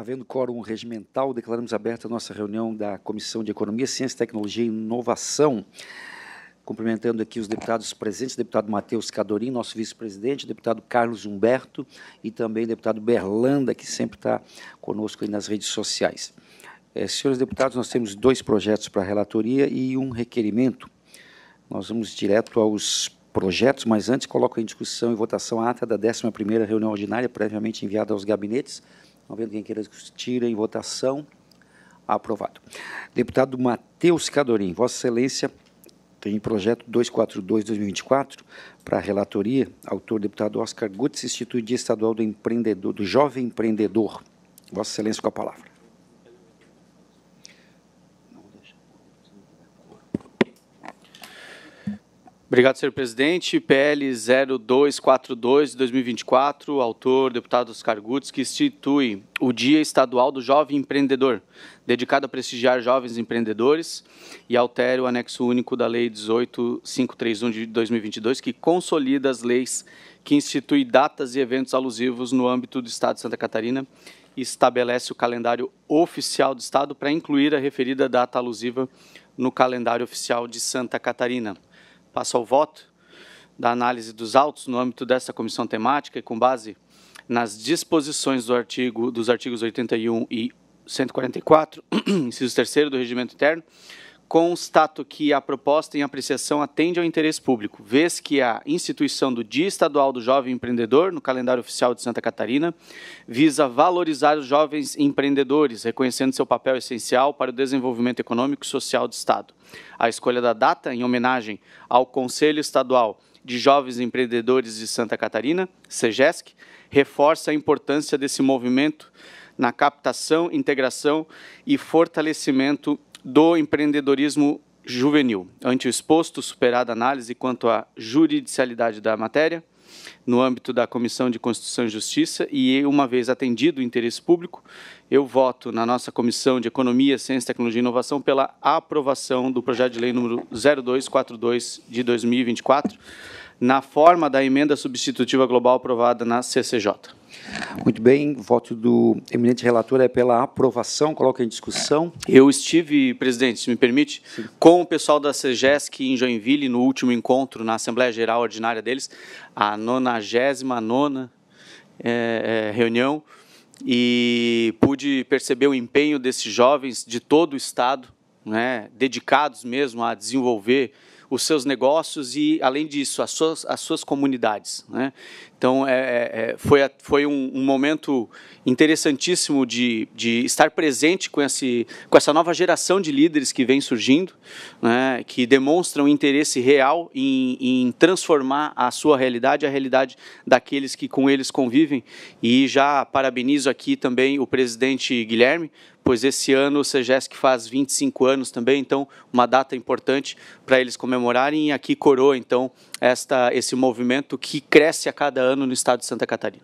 Havendo quórum regimental, declaramos aberta a nossa reunião da Comissão de Economia, Ciência, Tecnologia e Inovação. Cumprimentando aqui os deputados presentes, deputado Matheus Cadorim, nosso vice-presidente, deputado Carlos Humberto e também deputado Berlanda, que sempre está conosco aí nas redes sociais. É, senhores deputados, nós temos dois projetos para a relatoria e um requerimento. Nós vamos direto aos projetos, mas antes coloco em discussão e votação a ata da 11ª reunião ordinária, previamente enviada aos gabinetes, Havendo quem queira discutir em votação, aprovado. Deputado Matheus Cadorim, Vossa Excelência tem projeto 242-2024 para a relatoria, autor deputado Oscar Gutz, Instituto Estadual do Empreendedor, do Jovem Empreendedor. Vossa Excelência com a palavra. Obrigado, senhor presidente. PL 0242 de 2024, autor deputado Oscar Gutz, que institui o Dia Estadual do Jovem Empreendedor, dedicado a prestigiar jovens empreendedores e altera o anexo único da Lei 18531 de 2022, que consolida as leis que institui datas e eventos alusivos no âmbito do Estado de Santa Catarina e estabelece o calendário oficial do Estado para incluir a referida data alusiva no calendário oficial de Santa Catarina passo ao voto da análise dos autos no âmbito dessa comissão temática e com base nas disposições do artigo, dos artigos 81 e 144, inciso 3 do Regimento Interno, constato que a proposta em apreciação atende ao interesse público, vez que a instituição do Dia Estadual do Jovem Empreendedor, no calendário oficial de Santa Catarina, visa valorizar os jovens empreendedores, reconhecendo seu papel essencial para o desenvolvimento econômico e social do Estado. A escolha da data, em homenagem ao Conselho Estadual de Jovens Empreendedores de Santa Catarina, SEGESC, reforça a importância desse movimento na captação, integração e fortalecimento do empreendedorismo juvenil, ante o exposto, superada análise quanto à juridicialidade da matéria, no âmbito da Comissão de Constituição e Justiça, e uma vez atendido o interesse público, eu voto na nossa Comissão de Economia, Ciência, Tecnologia e Inovação pela aprovação do projeto de lei número 0242 de 2024, na forma da emenda substitutiva global aprovada na CCJ. Muito bem, voto do eminente relator é pela aprovação, coloca em discussão. Eu estive, presidente, se me permite, Sim. com o pessoal da SEGESC em Joinville no último encontro na Assembleia Geral Ordinária deles, a 99 nona é, é, reunião, e pude perceber o empenho desses jovens de todo o Estado, né, dedicados mesmo a desenvolver os seus negócios e, além disso, as suas, as suas comunidades. Né? Então, é, é, é, foi, a, foi um, um, momento interessantíssimo de, de estar presente com, esse, com essa nova geração de líderes que vem surgindo, né, que demonstram interesse real em, em, transformar a sua realidade, a realidade daqueles que com eles convivem. E já parabenizo aqui também o presidente Guilherme, pois esse ano o SEGESC faz 25 anos também, então uma data importante para eles comemorarem e aqui coroa, então, esta, esse movimento que cresce a cada ano no estado de Santa Catarina.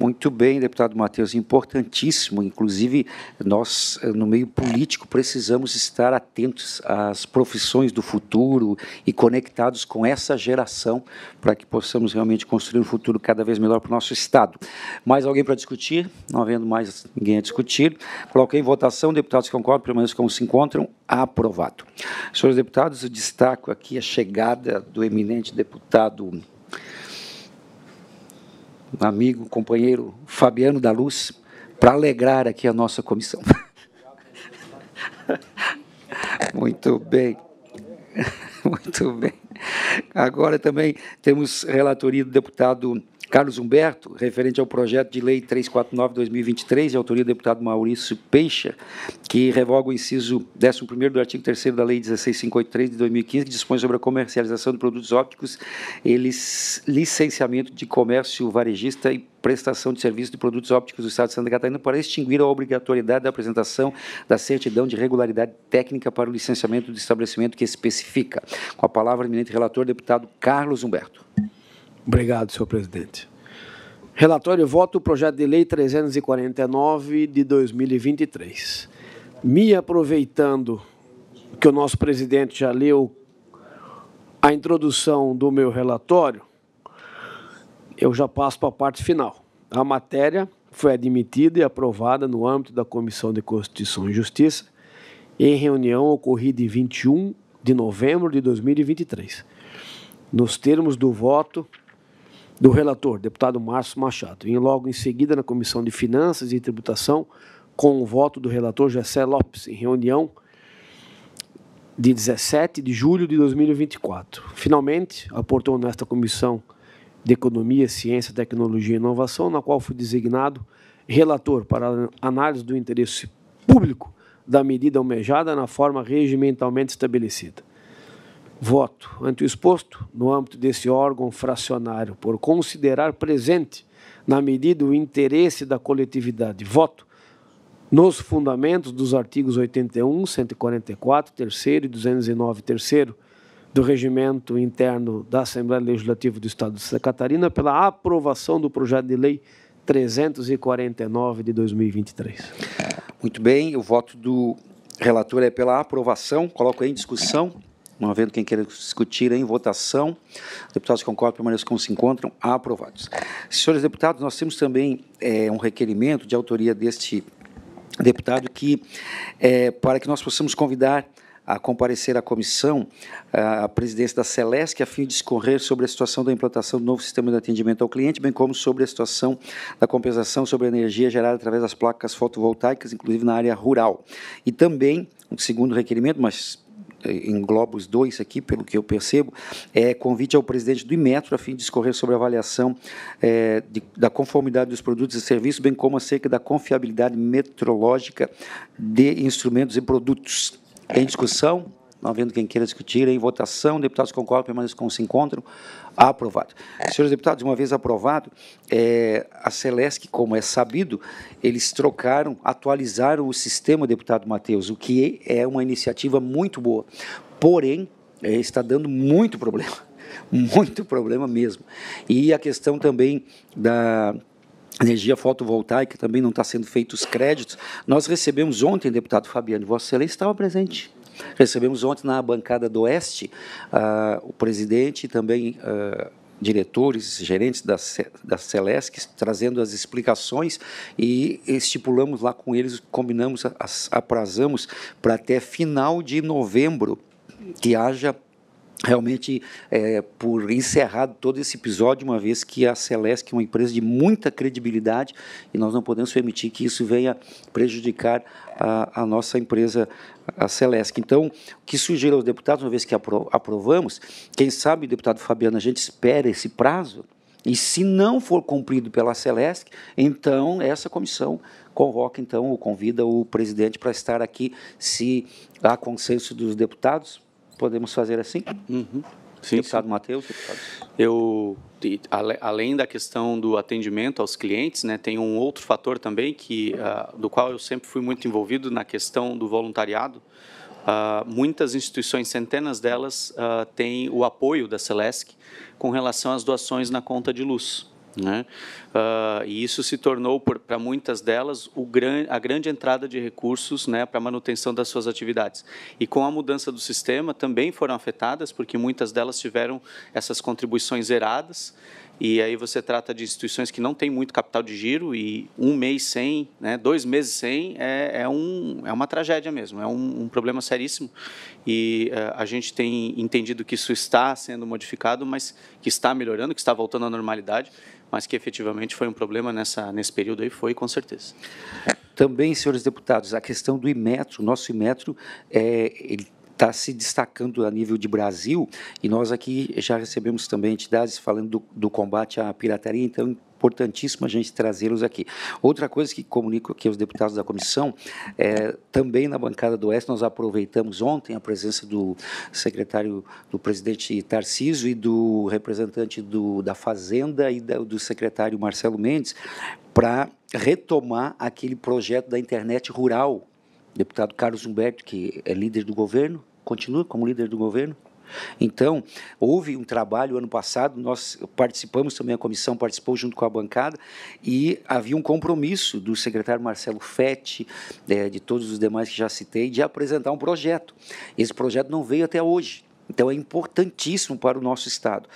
Muito bem, deputado Matheus, importantíssimo. Inclusive, nós, eh, no meio político, precisamos estar atentos às profissões do futuro e conectados com essa geração para que possamos realmente construir um futuro cada vez melhor para o nosso Estado. Mais alguém para discutir? Não havendo mais ninguém a discutir, coloquei em votação. Deputados que concordam, permaneçam como se encontram. Aprovado. Senhores deputados, eu destaco aqui a chegada do eminente deputado amigo, companheiro Fabiano da Luz, para alegrar aqui a nossa comissão. Muito bem. Muito bem. Agora também temos relatoria do deputado Carlos Humberto, referente ao projeto de lei 349-2023, de autoria do deputado Maurício Peixa, que revoga o inciso 11 do artigo 3 da lei 1653 de 2015, que dispõe sobre a comercialização de produtos ópticos e licenciamento de comércio varejista e prestação de serviço de produtos ópticos do Estado de Santa Catarina para extinguir a obrigatoriedade da apresentação da certidão de regularidade técnica para o licenciamento do estabelecimento que especifica. Com a palavra, eminente relator, deputado Carlos Humberto. Obrigado, senhor presidente. Relatório voto o projeto de lei 349 de 2023. Me aproveitando que o nosso presidente já leu a introdução do meu relatório, eu já passo para a parte final. A matéria foi admitida e aprovada no âmbito da Comissão de Constituição e Justiça em reunião ocorrida em 21 de novembro de 2023, nos termos do voto do relator, deputado Márcio Machado, e logo em seguida na Comissão de Finanças e Tributação, com o voto do relator Jessé Lopes, em reunião de 17 de julho de 2024. Finalmente, aportou nesta Comissão de Economia, Ciência, Tecnologia e Inovação, na qual fui designado relator para análise do interesse público da medida almejada na forma regimentalmente estabelecida. Voto ante o exposto no âmbito desse órgão fracionário por considerar presente, na medida o interesse da coletividade. Voto nos fundamentos dos artigos 81, 144, 3 e 209, 3 do Regimento Interno da Assembleia Legislativa do Estado de Santa Catarina pela aprovação do projeto de lei 349 de 2023. Muito bem, o voto do relator é pela aprovação. Coloco em discussão. Não havendo quem queira discutir em votação, deputados que concordam permaneçam como se encontram, aprovados. Senhores deputados, nós temos também é, um requerimento de autoria deste deputado que, é, para que nós possamos convidar a comparecer à comissão, a presidência da Celesc, a fim de discorrer sobre a situação da implantação do novo sistema de atendimento ao cliente, bem como sobre a situação da compensação sobre a energia gerada através das placas fotovoltaicas, inclusive na área rural. E também, um segundo requerimento, mas engloba os dois aqui, pelo que eu percebo, é convite ao presidente do Imetro a fim de discorrer sobre a avaliação é, de, da conformidade dos produtos e serviços, bem como acerca da confiabilidade metrológica de instrumentos e produtos. Em discussão? Não havendo quem queira discutir, em votação, deputados concordam, permaneçam como se encontram. Aprovado. É. Senhores deputados, uma vez aprovado, é, a Celesc, como é sabido, eles trocaram, atualizaram o sistema, deputado Matheus, o que é uma iniciativa muito boa. Porém, é, está dando muito problema, muito problema mesmo. E a questão também da energia fotovoltaica também não está sendo feitos os créditos. Nós recebemos ontem, deputado Fabiano, Vossa Excelência estava presente. Recebemos ontem na bancada do Oeste uh, o presidente e também uh, diretores, gerentes da, da Celesc, trazendo as explicações e estipulamos lá com eles, combinamos, aprazamos para até final de novembro que haja realmente é, por encerrado todo esse episódio, uma vez que a Celesc é uma empresa de muita credibilidade e nós não podemos permitir que isso venha prejudicar a, a nossa empresa, a Celesc. Então, o que sugiro aos deputados, uma vez que apro aprovamos, quem sabe, deputado Fabiano, a gente espera esse prazo e se não for cumprido pela Celesc, então essa comissão convoca, então, ou convida o presidente para estar aqui, se há consenso dos deputados, Podemos fazer assim? Uhum. Sim, deputado sim. Matheus. Deputado. Eu, além da questão do atendimento aos clientes, né, tem um outro fator também que, uh, do qual eu sempre fui muito envolvido na questão do voluntariado. Uh, muitas instituições, centenas delas, uh, têm o apoio da Celesc com relação às doações na conta de luz. Né? Uh, e isso se tornou, para muitas delas, gran, a grande entrada de recursos né, para manutenção das suas atividades. E com a mudança do sistema, também foram afetadas, porque muitas delas tiveram essas contribuições zeradas e aí você trata de instituições que não têm muito capital de giro e um mês sem, né, dois meses sem, é, é, um, é uma tragédia mesmo, é um, um problema seríssimo. E uh, a gente tem entendido que isso está sendo modificado, mas que está melhorando, que está voltando à normalidade, mas que efetivamente foi um problema nessa, nesse período aí, foi com certeza. Também, senhores deputados, a questão do Imetro, nosso Imetro, é, ele está se destacando a nível de Brasil e nós aqui já recebemos também entidades falando do, do combate à pirataria, então é importantíssimo a gente trazê-los aqui. Outra coisa que comunico aqui aos deputados da comissão, é, também na bancada do Oeste, nós aproveitamos ontem a presença do secretário do presidente Tarciso e do representante do, da Fazenda e da, do secretário Marcelo Mendes para retomar aquele projeto da internet rural deputado Carlos Humberto, que é líder do governo, continua como líder do governo. Então, houve um trabalho ano passado, nós participamos também, a comissão participou junto com a bancada, e havia um compromisso do secretário Marcelo Fetti, eh, de todos os demais que já citei, de apresentar um projeto. Esse projeto não veio até hoje. Então é importantíssimo para o nosso Estado.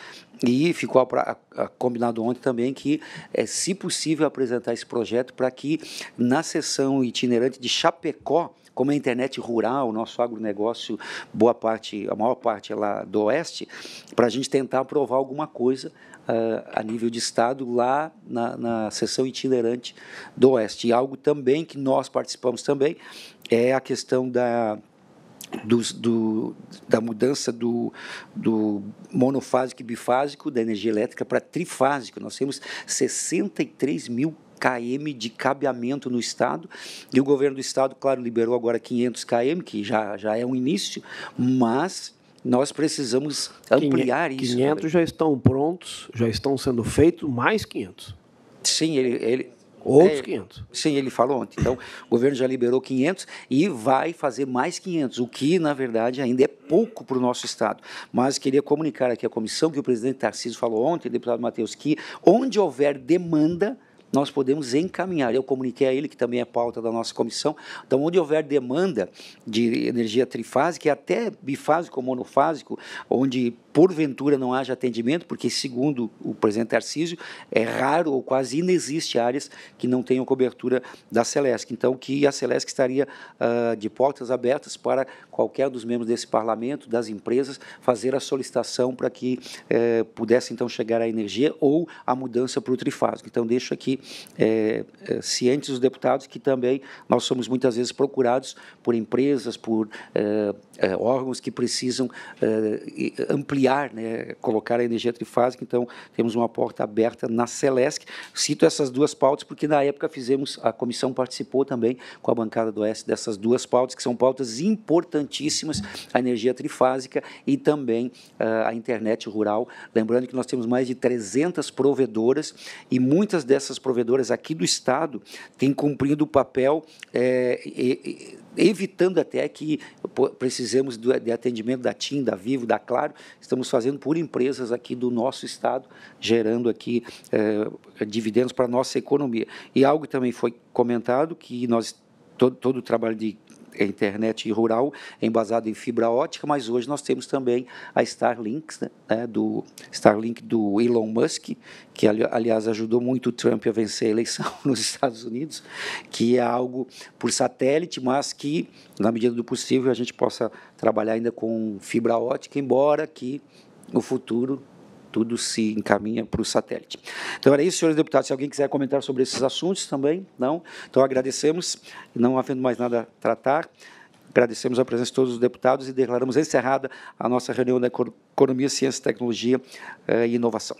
E ficou a, a, combinado ontem também que é, se possível, apresentar esse projeto para que na sessão itinerante de Chapecó, como é a internet rural, o nosso agronegócio, boa parte, a maior parte é lá do oeste, para a gente tentar aprovar alguma coisa uh, a nível de Estado lá na, na sessão itinerante do oeste. E algo também que nós participamos também é a questão da do, do, da mudança do, do, monofásico e bifásico da energia elétrica para trifásico. Nós temos 63 mil km de cabeamento no estado e o governo do estado, claro, liberou agora 500 km, que já, já é um início, mas nós precisamos ampliar 500 isso. 500 já estão prontos, já estão sendo feitos, mais 500. Sim, ele, ele Outros é, 500. Sim, ele falou ontem. Então, o governo já liberou 500 e vai fazer mais 500, o que, na verdade, ainda é pouco para o nosso Estado. Mas queria comunicar aqui à comissão que o presidente Tarcísio falou ontem, deputado Matheus, que onde houver demanda, nós podemos encaminhar. Eu comuniquei a ele, que também é pauta da nossa comissão. Então, onde houver demanda de energia trifásica e até bifásico ou monofásico, onde porventura não haja atendimento, porque, segundo o presidente Tarcísio, é raro ou quase inexiste áreas que não tenham cobertura da Celesc. Então, que a Celesc estaria uh, de portas abertas para qualquer dos membros desse parlamento, das empresas, fazer a solicitação para que eh, pudesse, então, chegar a energia ou a mudança para o trifásico. Então, deixo aqui eh, eh, cientes os deputados que também nós somos muitas vezes procurados por empresas, por órgãos que precisam ampliar ampliar, né, colocar a energia trifásica. Então, temos uma porta aberta na Celesc. Cito essas duas pautas porque, na época, fizemos, a comissão participou também com a bancada do Oeste dessas duas pautas, que são pautas importantíssimas: a energia trifásica e também uh, a internet rural. Lembrando que nós temos mais de 300 provedoras e muitas dessas provedoras aqui do Estado têm cumprido o papel. É, é, evitando até que precisemos de atendimento da TIM, da Vivo, da Claro, estamos fazendo por empresas aqui do nosso estado, gerando aqui eh, dividendos para a nossa economia. E algo também foi comentado que nós todo, todo o trabalho de é internet rural embasada em fibra ótica, mas hoje nós temos também a Starlink, né, do Starlink do Elon Musk, que aliás ajudou muito o Trump a vencer a eleição nos Estados Unidos, que é algo por satélite, mas que na medida do possível a gente possa trabalhar ainda com fibra ótica, embora que no futuro tudo se encaminha para o satélite. Então era isso, senhores deputados. Se alguém quiser comentar sobre esses assuntos também, não? Então agradecemos, não havendo mais nada a tratar. Agradecemos a presença de todos os deputados e declaramos encerrada a nossa reunião da Economia, Ciência, Tecnologia eh, e Inovação.